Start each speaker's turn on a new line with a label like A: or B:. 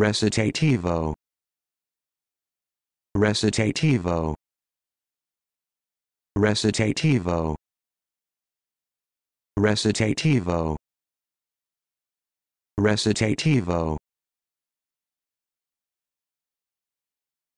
A: recitativo recitativo recitativo recitativo recitativo